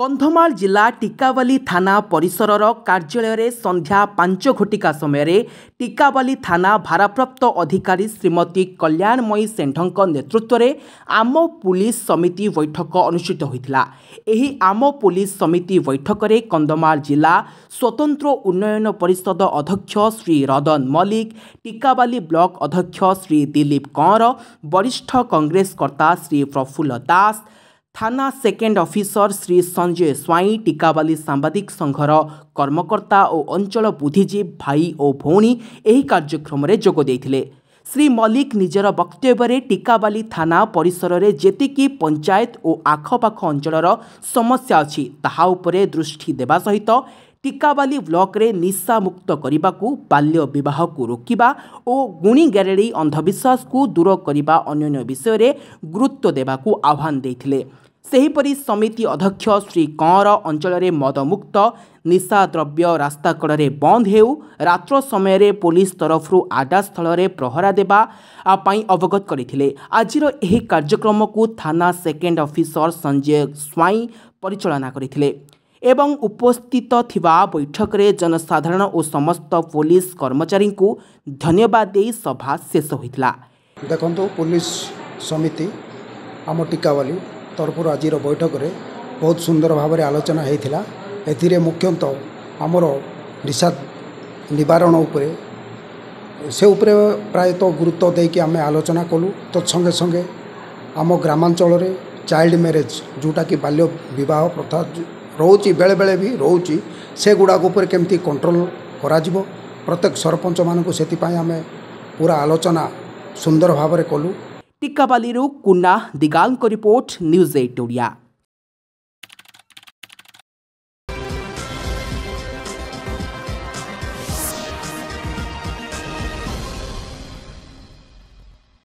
କନ୍ଧମାଳ ଜିଲ୍ଲା ଟିକାବାଲି ଥାନା ପରିସରର କାର୍ଯ୍ୟାଳୟରେ ସନ୍ଧ୍ୟା ପାଞ୍ଚ ଘଟିକା ସମୟରେ ଟିକାବାଲି ଥାନା ଭାରପ୍ରାପ୍ତ ଅଧିକାରୀ ଶ୍ରୀମତୀ କଲ୍ୟାଣମୟୀ ସେଣ୍ଢଙ୍କ ନେତୃତ୍ୱରେ ଆମ ପୁଲିସ ସମିତି ବୈଠକ ଅନୁଷ୍ଠିତ ହୋଇଥିଲା ଏହି ଆମ ପୁଲିସ ସମିତି ବୈଠକରେ କନ୍ଧମାଳ ଜିଲ୍ଲା ସ୍ୱତନ୍ତ୍ର ଉନ୍ନୟନ ପରିଷଦ ଅଧ୍ୟକ୍ଷ ଶ୍ରୀ ରଦନ ମଲ୍ଲିକ ଟିକାବାଲି ବ୍ଲକ ଅଧ୍ୟକ୍ଷ ଶ୍ରୀ ଦିଲୀପ କଅଁର ବରିଷ୍ଠ କଂଗ୍ରେସ କର୍ତ୍ତା ଶ୍ରୀ ପ୍ରଫୁଲ୍ଲ ଦାସ থানা সেকেন্ড অফিসর শ্রী সঞ্জয় স্বাইঁ টিকাবালি সাংবাদিক সংঘর কর্মকর্তা ও অঞ্চল বুদ্ধিজীব ভাই ও ভৌণী এই কার্যক্রমে যোগ দিয়ে শ্রী মল্লিক নিজের বক্তব্যের টিকাবালি থানা পরিসরের যেতিকি পঞ্চায়েত ও আখপাখ অঞ্চলর সমস্যা অছি তাহা উপরে দৃষ্টি দেবা সহিত টিকাবালি ব্লকরে নিশামুক্ত করা বাল্য বিবাহকু রোকিবা ও গুণী গ্যারেড়ি অন্ধবিশ্বাসকু দূর করা অন্যান্য বিষয়ে গুরুত্ব দেওয়া আহ্বান দিয়ে ସେହିପରି ସମିତି ଅଧ୍ୟକ୍ଷ ଶ୍ରୀ କଅଁର ଅଞ୍ଚଳରେ ମଦମୁକ୍ତ ନିଶାଦ୍ରବ୍ୟ ରାସ୍ତାକଡ଼ରେ ବନ୍ଦ ହେଉ ରାତ୍ର ସମୟରେ ପୋଲିସ ତରଫରୁ ଆଡ୍ଡା ସ୍ଥଳରେ ପ୍ରହରା ଦେବା ପାଇଁ ଅବଗତ କରିଥିଲେ ଆଜିର ଏହି କାର୍ଯ୍ୟକ୍ରମକୁ ଥାନା ସେକେଣ୍ଡ ଅଫିସର ସଞ୍ଜୟ ସ୍ୱାଇଁ ପରିଚାଳନା କରିଥିଲେ ଏବଂ ଉପସ୍ଥିତ ଥିବା ବୈଠକରେ ଜନସାଧାରଣ ଓ ସମସ୍ତ ପୋଲିସ କର୍ମଚାରୀଙ୍କୁ ଧନ୍ୟବାଦ ଦେଇ ସଭା ଶେଷ ହୋଇଥିଲା ଦେଖନ୍ତୁ ପୋଲିସ ସମିତି ଆମ ଟିକାବାଲି ତରଫରୁ ଆଜିର ବୈଠକରେ ବହୁତ ସୁନ୍ଦର ଭାବରେ ଆଲୋଚନା ହୋଇଥିଲା ଏଥିରେ ମୁଖ୍ୟତଃ ଆମର ନିଶା ନିବାରଣ ଉପରେ ସେ ଉପରେ ପ୍ରାୟତଃ ଗୁରୁତ୍ୱ ଦେଇକି ଆମେ ଆଲୋଚନା କଲୁ ତତ୍ ସଙ୍ଗେ ସଙ୍ଗେ ଆମ ଗ୍ରାମାଞ୍ଚଳରେ ଚାଇଲ୍ଡ ମ୍ୟାରେଜ୍ ଯେଉଁଟାକି ବାଲ୍ୟ ବିବାହ ପ୍ରଥା ରହୁଛି ବେଳେବେଳେ ବି ରହୁଛି ସେଗୁଡ଼ାକ ଉପରେ କେମିତି କଣ୍ଟ୍ରୋଲ କରାଯିବ ପ୍ରତ୍ୟେକ ସରପଞ୍ଚମାନଙ୍କୁ ସେଥିପାଇଁ ଆମେ ପୁରା ଆଲୋଚନା ସୁନ୍ଦର ଭାବରେ କଲୁ টিকাবালিৰু Kunna Digank report news eight Odia